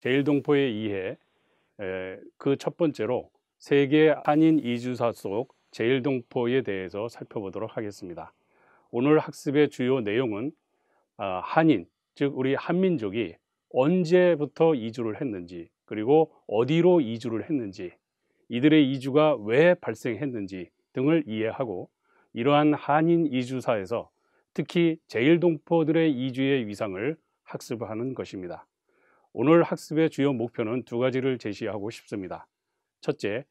제일동포의 이해 그 첫 번째로 세계 한인 이주사 속 제일동포에 대해서 살펴보도록 하겠습니다. 오늘 학습의 주요 내용은 아, 한인, 즉 우리 한민족이 언제부터 이주를 했는지 그리고 어디로 이주를 했는지 이들의 이주가 왜 발생했는지 등을 이해하고 이러한 한인 이주사에서 특히 제일동포들의 이주의 위상을 학습하는 것입니다. 오늘 학습의 주요 목표는 두 가지를 제시하고 싶습니다. 첫째,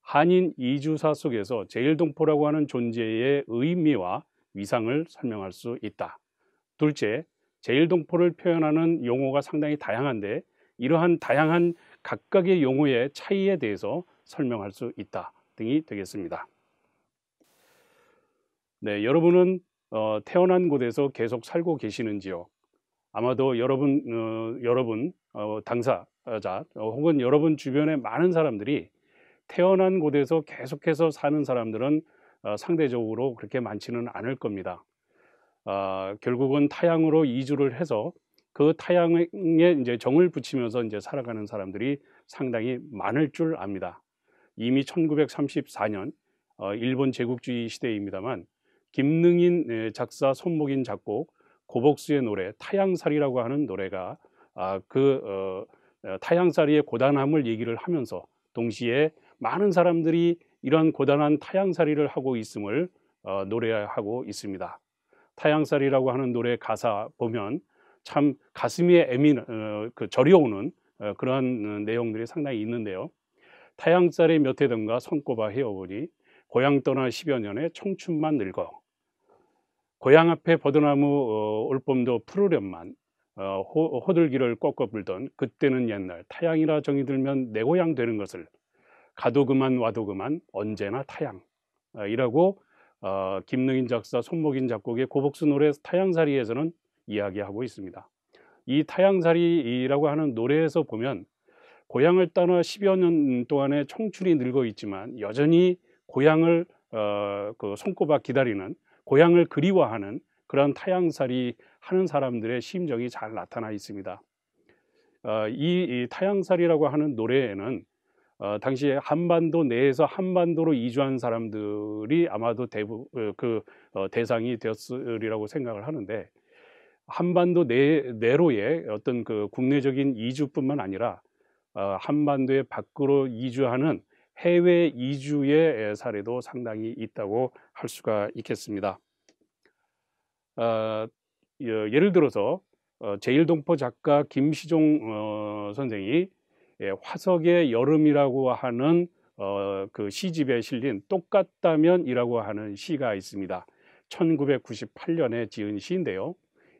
한인 이주사 속에서 제일동포라고 하는 존재의 의미와 위상을 설명할 수 있다. 둘째, 제일동포를 표현하는 용어가 상당히 다양한데 이러한 다양한 각각의 용어의 차이에 대해서 설명할 수 있다 등이 되겠습니다. 네, 여러분은 어, 태어난 곳에서 계속 살고 계시는지요? 아마도 여러분, 어, 여러분 어, 당사자 혹은 여러분 주변에 많은 사람들이 태어난 곳에서 계속해서 사는 사람들은 어, 상대적으로 그렇게 많지는 않을 겁니다. 어, 결국은 타향으로 이주를 해서 그 타향에 이제 정을 붙이면서 이제 살아가는 사람들이 상당히 많을 줄 압니다. 이미 1934년 어, 일본 제국주의 시대입니다만 김능인 예, 작사 손목인 작곡 고복수의 노래 타향살이라고 하는 노래가 아, 그 어, 어, 타향살이의 고단함을 얘기를 하면서 동시에 많은 사람들이 이러한 고단한 타향살이를 하고 있음을 어, 노래하고 있습니다. 타향살이라고 하는 노래 가사 보면 참 가슴이 애민, 어, 그 저려오는 어, 그런한 어, 내용들이 상당히 있는데요. 타향살이 몇 해든가 손꼽아 헤어보니 고향 떠나 십여 년에 청춘만 늙어 고향 앞에 버드나무 어, 올봄도 푸르렴만 어, 호, 호들기를 꺾어 불던 그때는 옛날 타양이라 정이 들면 내 고향 되는 것을 가도 그만 와도 그만 언제나 타양 어, 이라고 어, 김능인 작사 손목인 작곡의 고복수 노래 타양사리에서는 이야기하고 있습니다. 이 타양사리라고 하는 노래에서 보면 고향을 떠나 10여 년 동안의 청춘이 늙어 있지만 여전히 고향을 어, 그 손꼽아 기다리는 고향을 그리워하는 그런 타양살이 하는 사람들의 심정이 잘 나타나 있습니다. 어, 이, 이 타양살이라고 하는 노래에는 어, 당시 한반도 내에서 한반도로 이주한 사람들이 아마도 대부 어, 그 어, 대상이 되었으리라고 생각을 하는데 한반도 내, 내로의 어떤 그 국내적인 이주뿐만 아니라 어, 한반도의 밖으로 이주하는 해외 이주의 사례도 상당히 있다고 할 수가 있겠습니다. 어, 예, 예를 들어서 어, 제일동포 작가 김시종 어, 선생이 예, 화석의 여름이라고 하는 어, 그 시집에 실린 똑같다면이라고 하는 시가 있습니다. 1998년에 지은 시인데요.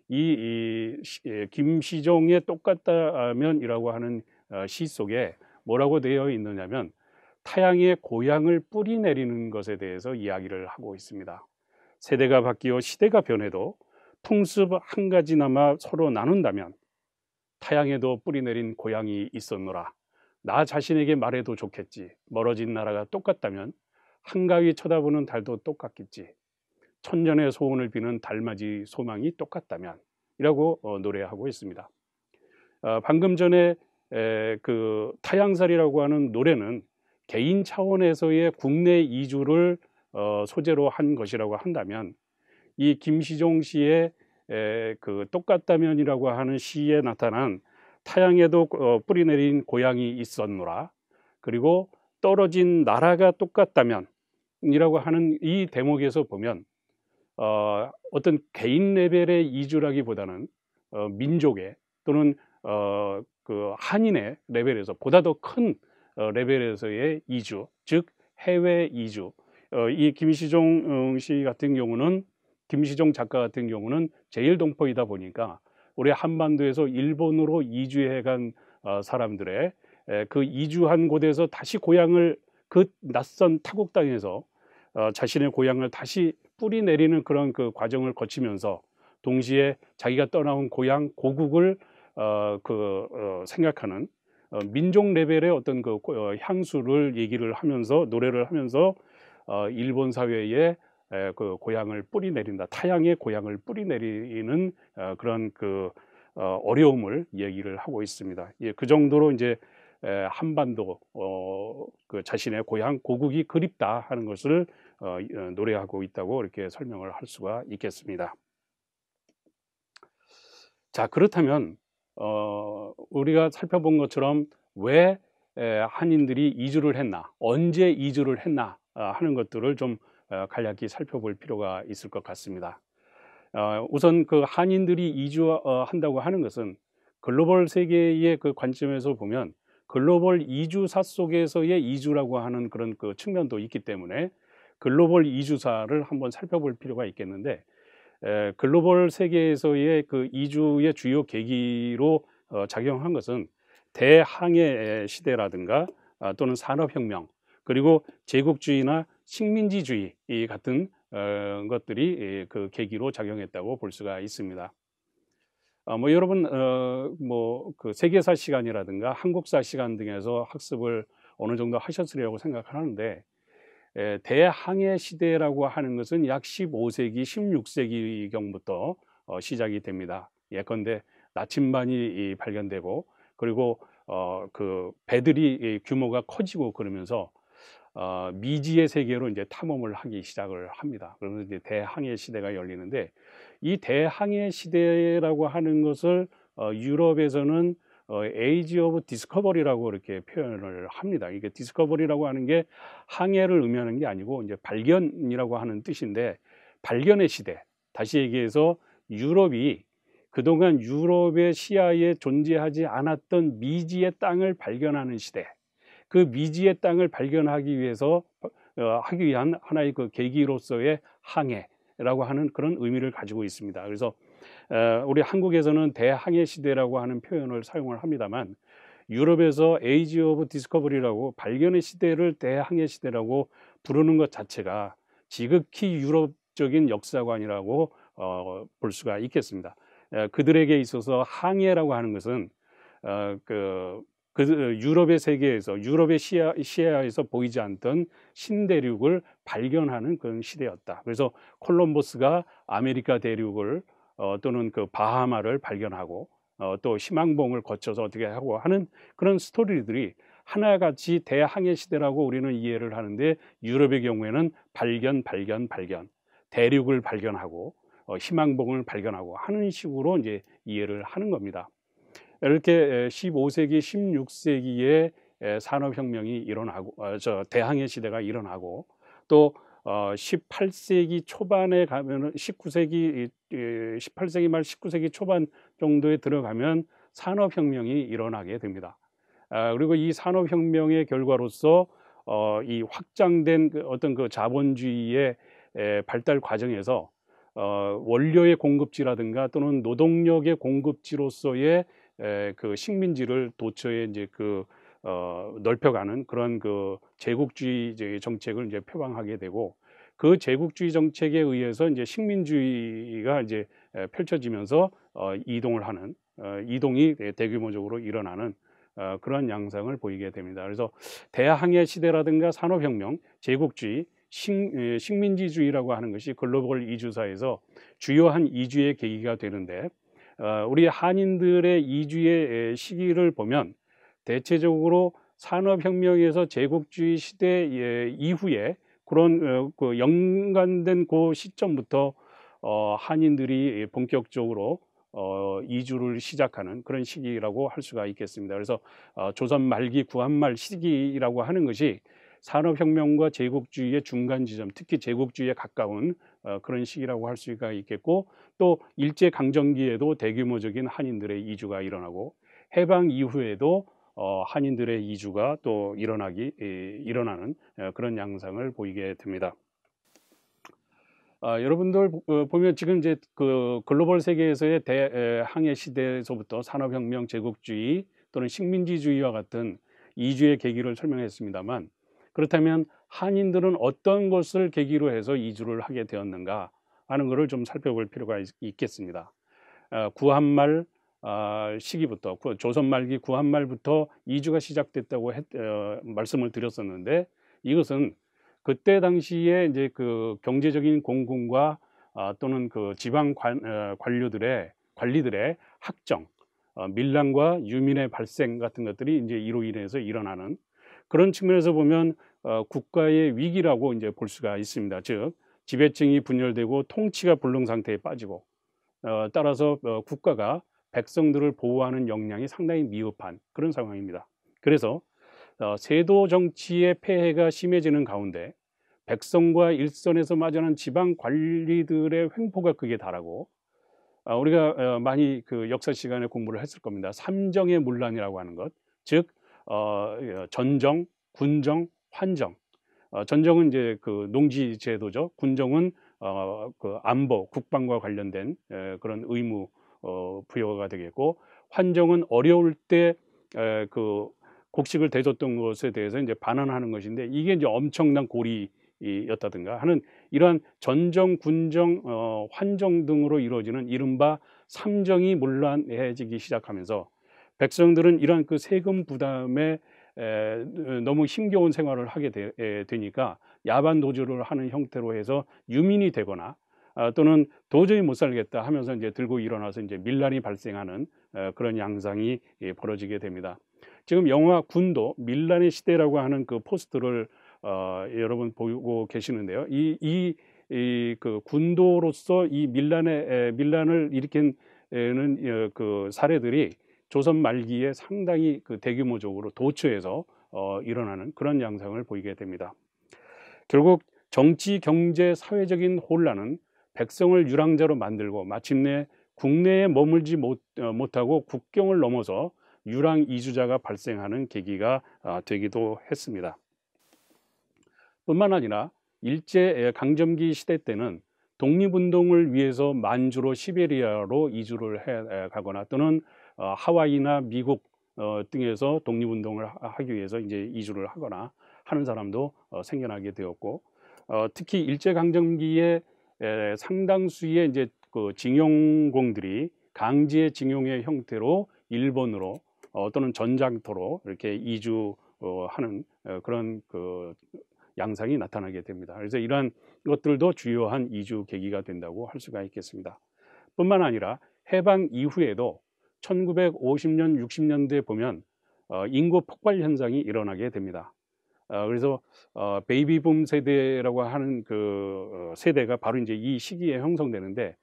이, 이 예, 김시종의 똑같다면이라고 하는 시 속에 뭐라고 되어 있느냐면 타양의 고향을 뿌리 내리는 것에 대해서 이야기를 하고 있습니다. 세대가 바뀌어 시대가 변해도 풍습 한 가지나마 서로 나눈다면 타양에도 뿌리 내린 고향이 있었노라 나 자신에게 말해도 좋겠지 멀어진 나라가 똑같다면 한가위 쳐다보는 달도 똑같겠지 천년의 소원을 비는 달맞이 소망이 똑같다면 이라고 어, 노래하고 있습니다 어, 방금 전에 그 타양살이라고 하는 노래는 개인 차원에서의 국내 이주를 어, 소재로 한 것이라고 한다면 이 김시종 씨의 에, 그 똑같다면이라고 하는 시에 나타난 타양에도 어, 뿌리 내린 고향이 있었노라 그리고 떨어진 나라가 똑같다면이라고 하는 이 대목에서 보면 어, 어떤 개인 레벨의 이주라기보다는 어, 민족의 또는 어, 그 한인의 레벨에서 보다 더 큰 어, 레벨에서의 이주 즉 해외 이주 어, 이 김시종 음, 씨 같은 경우는 김시종 작가 같은 경우는 제일동포이다 보니까 우리 한반도에서 일본으로 이주해간 어, 사람들의 그 이주한 곳에서 다시 고향을 그 낯선 타국 땅에서 어, 자신의 고향을 다시 뿌리 내리는 그런 그 과정을 거치면서 동시에 자기가 떠나온 고향 고국을 어, 그 어, 생각하는 어, 민족 레벨의 어떤 그 어, 향수를 얘기를 하면서 노래를 하면서 일본 사회에 그 고향을 뿌리 내린다 타향의 고향을 뿌리 내리는 어, 그런 그 어, 어려움을 얘기를 하고 있습니다. 예, 그 정도로 이제 한반도 어, 그 자신의 고향 고국이 그립다 하는 것을 노래하고 있다고 이렇게 설명을 할 수가 있겠습니다. 자 그렇다면 우리가 살펴본 것처럼 왜 한인들이 이주를 했나, 언제 이주를 했나 아, 하는 것들을 좀 어, 간략히 살펴볼 필요가 있을 것 같습니다. 어, 우선 그 한인들이 이주한다고 어, 하는 것은 글로벌 세계의 그 관점에서 보면 글로벌 이주사 속에서의 이주라고 하는 그런 그 측면도 있기 때문에 글로벌 이주사를 한번 살펴볼 필요가 있겠는데 글로벌 세계에서의 그 이주의 주요 계기로 작용한 것은 대항해 시대라든가 아, 또는 산업혁명 그리고 제국주의나 식민지주의 같은 어, 것들이 예, 그 계기로 작용했다고 볼 수가 있습니다. 어, 뭐 여러분 어, 뭐그 세계사 시간이라든가 한국사 시간 등에서 학습을 어느 정도 하셨으리라고 생각하는데 에, 예, 대항해 시대라고 하는 것은 약 15세기, 16세기 경부터 어, 시작이 됩니다. 예컨대 나침반이 발견되고 그리고 어, 그 배들이 규모가 커지고 그러면서 어, 미지의 세계로 이제 탐험을 하기 시작을 합니다. 그러면서 이제 대항해 시대가 열리는데 이 대항해 시대라고 하는 것을 어, 유럽에서는 어, 에이지 오브 디스커버리라고 이렇게 표현을 합니다. 이게 디스커버리라고 하는 게 항해를 의미하는 게 아니고 이제 발견이라고 하는 뜻인데 발견의 시대. 다시 얘기해서 유럽이 그동안 유럽의 시야에 존재하지 않았던 미지의 땅을 발견하는 시대. 그 미지의 땅을 발견하기 위해서 어, 하기 위한 하나의 그 계기로서의 항해라고 하는 그런 의미를 가지고 있습니다. 그래서 어, 우리 한국에서는 대항해 시대라고 하는 표현을 사용을 합니다만 유럽에서 에이지 오브 디스커버리라고 발견의 시대를 대항해 시대라고 부르는 것 자체가 지극히 유럽적인 역사관이라고 어, 볼 수가 있겠습니다. 그들에게 있어서 항해라고 하는 것은 어, 그그 어, 유럽의 세계에서 유럽의 시야, 시야에서 보이지 않던 신대륙을 발견하는 그런 시대였다. 그래서 콜럼버스가 아메리카 대륙을 어, 또는 그 바하마를 발견하고 어, 또희망봉을 거쳐서 어떻게 하고 하는 그런 스토리들이 하나같이 대항해 시대라고 우리는 이해를 하는데 유럽의 경우에는 발견, 발견, 발견, 대륙을 발견하고 어, 희망봉을 발견하고 하는 식으로 이제 이해를 하는 겁니다. 이렇게 15세기, 16세기에 산업혁명이 일어나고 어, 저 대항해 시대가 일어나고 또 18세기 어, 초반에 가면은 19세기 18세기 말 19세기 초반 정도에 들어가면 산업혁명이 일어나게 됩니다. 아, 그리고 이 산업혁명의 결과로서 어, 이 확장된 그 어떤 그 자본주의의 발달 과정에서 원료의 공급지라든가 또는 노동력의 공급지로서의 그 식민지를 도처에 이제 그 어, 넓혀가는 그런 그 제국주의 정책을 이제 표방하게 되고 그 제국주의 정책에 의해서 이제 식민주의가 이제 펼쳐지면서 어, 이동을 하는 어, 이동이 대규모적으로 일어나는 어, 그런 양상을 보이게 됩니다. 그래서 대항해 시대라든가 산업혁명, 제국주의, 식, 민지주의라고 하는 것이 글로벌 이주사에서 주요한 이주의 계기가 되는데 어, 우리 한인들의 이주의 시기를 보면 대체적으로 산업혁명에서 제국주의 시대 이후에 그런 어, 그 연관된 그 시점부터 어, 한인들이 본격적으로 이주를 시작하는 그런 시기라고 할 수가 있겠습니다. 그래서 조선 말기 구한말 시기라고 하는 것이 산업혁명과 제국주의의 중간 지점, 특히 제국주의에 가까운 어, 그런 시기라고 할 수가 있겠고 또 일제 강점기에도 대규모적인 한인들의 이주가 일어나고 해방 이후에도 어, 한인들의 이주가 또 일어나기 일어나는 어, 그런 양상을 보이게 됩니다. 아, 여러분들 보면 지금 이제 그 글로벌 세계에서의 대항해 시대에서부터 산업혁명, 제국주의 또는 식민지주의와 같은 이주의 계기를 설명했습니다만 그렇다면 한인들은 어떤 것을 계기로 해서 이주를 하게 되었는가 하는 것을 좀 살펴볼 필요가 있겠습니다. 어, 구한말 아, 시기부터 조선 말기 구한말부터 이주가 시작됐다고 했, 어, 말씀을 드렸었는데 이것은 그때 당시에 이제 그 경제적인 공군과 어, 또는 그 지방 관, 어, 관료들의 관리들의 학정, 어, 밀란과 유민의 발생 같은 것들이 이제 이로 인해서 일어나는 그런 측면에서 보면 어, 국가의 위기라고 이제 볼 수가 있습니다. 즉 지배층이 분열되고 통치가 불능 상태에 빠지고 어, 따라서 어, 국가가 백성들을 보호하는 역량이 상당히 미흡한 그런 상황입니다. 그래서 어, 세도 정치의 폐해가 심해지는 가운데 백성과 일선에서 맞이하는 지방 관리들의 횡포가 극에 달하고 어, 우리가 어, 많이 그 역사 시간에 공부를 했을 겁니다. 삼정의 문란이라고 하는 것, 즉 어, 예, 전정, 군정, 환정. 어, 전정은 이제 그 농지 제도죠. 군정은 어, 그 안보, 국방과 관련된 에, 예, 그런 의무 어, 부여가 되겠고 환정은 어려울 때 그 곡식을 대줬던 것에 대해서 이제 반환하는 것인데 이게 이제 엄청난 고리였다든가 하는 이러한 전정, 군정, 어, 환정 등으로 이루어지는 이른바 삼정이 물란해지기 시작하면서 백성들은 이러한 그 세금 부담에 에, 너무 힘겨운 생활을 하게 되, 에, 되니까 야반 도주를 하는 형태로 해서 유민이 되거나 아, 또는 도저히 못 살겠다 하면서 이제 들고 일어나서 이제 밀란이 발생하는 에, 어, 그런 양상이 예, 벌어지게 됩니다. 지금 영화 군도 밀란의 시대라고 하는 그 포스터를 어, 여러분 보고 계시는데요. 이 이 그 군도로서 이 밀란의 에, 밀란을 일으킨 에는 어, 그 사례들이 조선 말기에 상당히 그 대규모적으로 도처에서 어, 일어나는 그런 양상을 보이게 됩니다. 결국 정치, 경제, 사회적인 혼란은 백성을 유랑자로 만들고 마침내 국내에 머물지 못, 어, 못하고 국경을 넘어서 유랑 이주자가 발생하는 계기가 어, 되기도 했습니다. 뿐만 아니라 일제 강점기 시대 때는 독립운동을 위해서 만주로 시베리아로 이주를 해 가거나 또는 어, 하와이나 미국 어, 등에서 독립운동을 하기 위해서 이제 이주를 하거나 하는 사람도 어, 생겨나게 되었고 어, 특히 일제강점기에 에, 상당수의 이제 그 징용공들이 강제 징용의 형태로 일본으로 어, 또는 전장토로 이렇게 이주하는 어, 그런 그 양상이 나타나게 됩니다. 그래서 이러한 것들도 주요한 이주 계기가 된다고 할 수가 있겠습니다. 뿐만 아니라 해방 이후에도 1950년, 60년대에 보면 어, 인구 폭발 현상이 일어나게 됩니다. 어, 그래서 어, 베이비붐 세대라고 하는 그 어, 세대가 바로 이제 이 시기에 형성되는데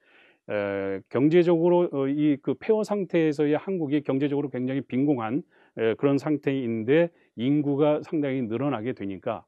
에, 경제적으로 어, 이그 폐허 상태에서의 한국이 경제적으로 굉장히 빈공한 에, 그런 상태인데 인구가 상당히 늘어나게 되니까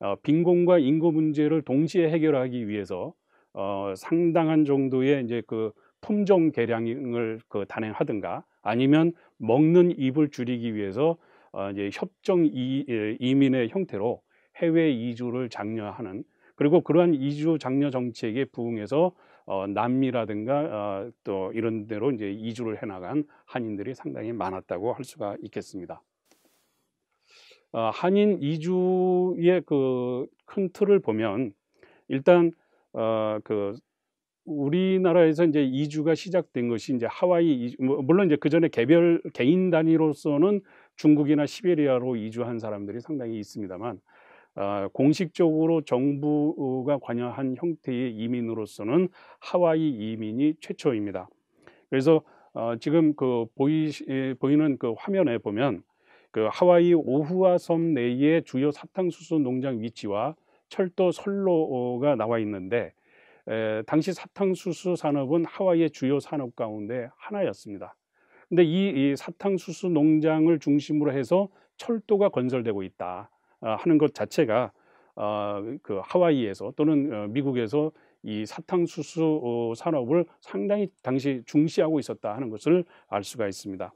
어, 빈공과 인구 문제를 동시에 해결하기 위해서 어, 상당한 정도의 이제 그 품종 개량을 그 단행하든가 아니면 먹는 입을 줄이기 위해서 어, 이제 협정 이, 이민의 형태로 해외 이주를 장려하는 그리고 그러한 이주 장려 정책에 부응해서 어, 남미라든가 어, 또 이런 데로 이제 이주를 해나간 한인들이 상당히 많았다고 할 수가 있겠습니다. 어, 한인 이주의 그 큰 틀을 보면 일단 어, 그 우리나라에서 이제 이주가 시작된 것이 이제 하와이 뭐 물론 이제 그 전에 개별 개인 단위로서는 중국이나 시베리아로 이주한 사람들이 상당히 있습니다만 아, 공식적으로 정부가 관여한 형태의 이민으로서는 하와이 이민이 최초입니다. 그래서 아, 지금 그 보이, 보이는 그 화면에 보면 그 하와이 오후아 섬 내의 주요 사탕수수 농장 위치와 철도 선로가 나와 있는데 당시 사탕수수 산업은 하와이의 주요 산업 가운데 하나였습니다. 근데 이, 이 사탕수수 농장을 중심으로 해서 철도가 건설되고 있다 어, 하는 것 자체가 어, 그 하와이에서 또는 어, 미국에서 이 사탕수수 어, 산업을 상당히 당시 중시하고 있었다 하는 것을 알 수가 있습니다.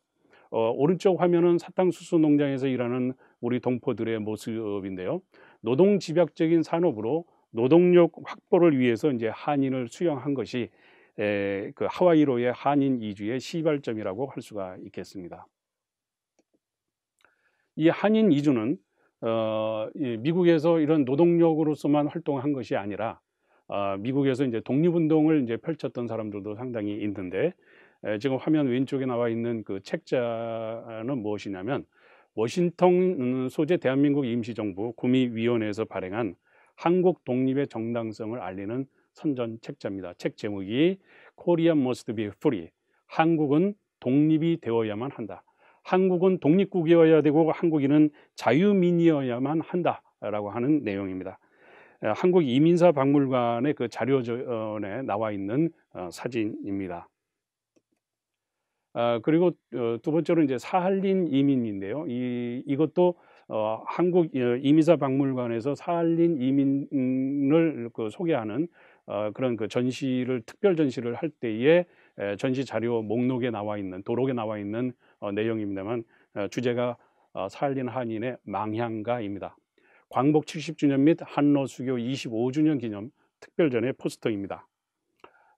어, 오른쪽 화면은 사탕수수 농장에서 일하는 우리 동포들의 모습인데요. 노동 집약적인 산업으로 노동력 확보를 위해서 이제 한인을 수용한 것이 에, 그 하와이로의 한인 이주의 시발점이라고 할 수가 있겠습니다. 이 한인 이주는 어, 미국에서 이런 노동력으로서만 활동한 것이 아니라 어, 미국에서 이제 독립운동을 이제 펼쳤던 사람들도 상당히 있는데 에, 지금 화면 왼쪽에 나와 있는 그 책자는 무엇이냐면 워싱턴 소재 대한민국 임시정부 구미위원회에서 발행한 한국 독립의 정당성을 알리는 선전 책자입니다. 책 제목이 Korea must be free. 한국은 독립이 되어야만 한다. 한국은 독립국이어야 되고 한국인은 자유민이어야만 한다라고 하는 내용입니다. 한국 이민사 박물관의 그 자료전에 나와 있는 어, 사진입니다. 아, 그리고 어, 두 번째로 이제 사할린 이민인데요. 이, 이것도 어, 한국 어, 이민사 박물관에서 살린 이민을 그 소개하는 어, 그런 그 전시를 특별 전시를 할 때에 에, 전시 자료 목록에 나와 있는 도록에 나와 있는 어, 내용입니다만 어, 주제가 어, 살린 한인의 망향가입니다. 광복 70주년 및 한로 수교 25주년 기념 특별전의 포스터입니다.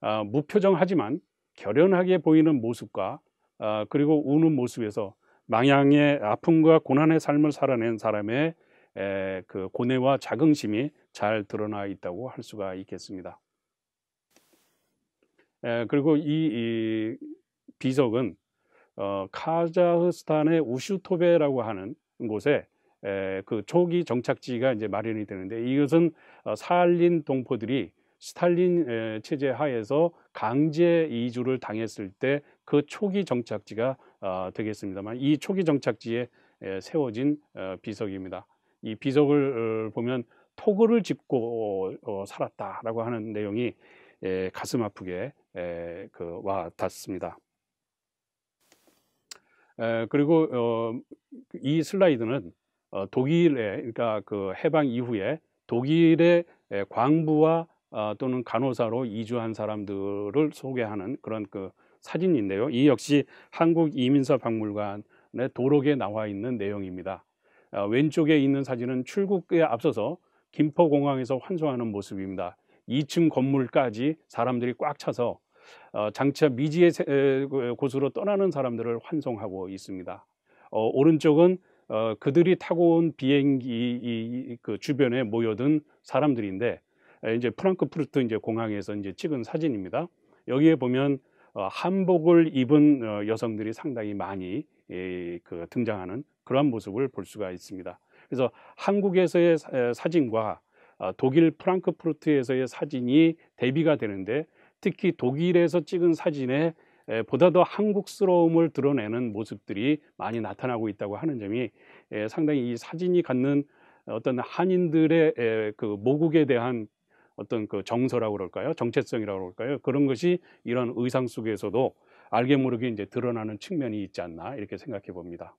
어, 무표정하지만 결연하게 보이는 모습과 어, 그리고 우는 모습에서 망향의 아픔과 고난의 삶을 살아낸 사람의 그 고뇌와 자긍심이 잘 드러나 있다고 할 수가 있겠습니다. 그리고 이, 비석은 어, 카자흐스탄의 우슈토베라고 하는 곳에 그 초기 정착지가 이제 마련이 되는데 이것은 어, 살린 동포들이 스탈린 체제 하에서 강제 이주를 당했을 때 그 초기 정착지가 어, 되겠습니다만 이 초기 정착지에 세워진 어, 비석입니다. 이 비석을 어, 보면 토굴을 짚고 살았다라고 하는 내용이 가슴 아프게 그 와 닿습니다. 그리고 이 슬라이드는 독일의 그러니까 그 해방 이후에 독일의 광부와 아, 또는 간호사로 이주한 사람들을 소개하는 그런 그 사진인데요. 이 역시 한국 이민사 박물관의 도록에 나와 있는 내용입니다. 어, 왼쪽에 있는 사진은 출국에 앞서서 김포공항에서 환송하는 모습입니다. 2층 건물까지 사람들이 꽉 차서 어, 장차 미지의 그, 곳으로 떠나는 사람들을 환송하고 있습니다. 어, 오른쪽은 그들이 타고 온 비행기 그 주변에 모여든 사람들인데 이제 프랑크푸르트 공항에서 찍은 사진입니다. 여기에 보면 어, 한복을 입은 어, 여성들이 상당히 많이 그 등장하는 그러한 모습을 볼 수가 있습니다. 그래서 한국에서의 사진과 어, 독일 프랑크푸르트에서의 사진이 대비가 되는데 특히 독일에서 찍은 사진에 보다 더 한국스러움을 드러내는 모습들이 많이 나타나고 있다고 하는 점이 상당히 이 사진이 갖는 어떤 한인들의 그 모국에 대한 어떤 그 정서라고 그럴까요? 정체성이라고 그럴까요? 그런 것이 이런 의상 속에서도 알게 모르게 이제 드러나는 측면이 있지 않나 이렇게 생각해 봅니다.